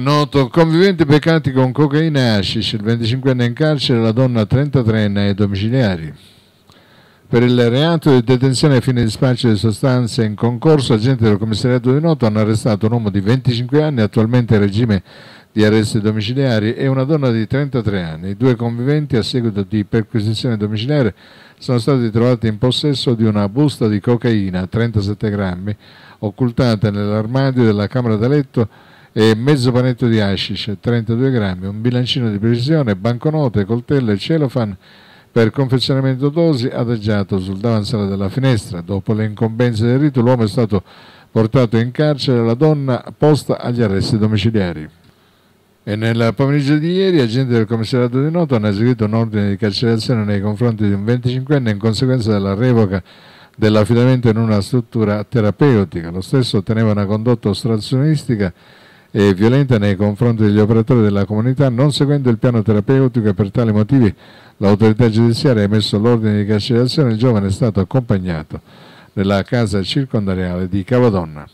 Noto conviventi peccati con cocaina e hashish, il 25enne in carcere, la donna 33enne ai domiciliari. Per il reato di detenzione a fine di spaccio di sostanze in concorso, agenti del commissariato di Noto hanno arrestato un uomo di 25 anni, attualmente in regime di arresti domiciliari, e una donna di 33 anni. I due conviventi, a seguito di perquisizione domiciliare, sono stati trovati in possesso di una busta di cocaina, 37 grammi, occultata nell'armadio della camera da letto e mezzo panetto di hashish, 32 grammi, un bilancino di precisione, banconote, coltello e celofan per confezionamento dosi adagiato sul davanzale della finestra. Dopo le incombenze del rito l'uomo è stato portato in carcere e la donna posta agli arresti domiciliari. E nel pomeriggio di ieri agenti del commissariato di Noto hanno eseguito un ordine di carcerazione nei confronti di un 25enne in conseguenza della revoca dell'affidamento in una struttura terapeutica. Lo stesso teneva una condotta ostrazionistica e violenta nei confronti degli operatori della comunità, non seguendo il piano terapeutico e per tali motivi l'autorità giudiziaria ha emesso l'ordine di carcerazione, il giovane è stato accompagnato nella casa circondariale di Cavadonna.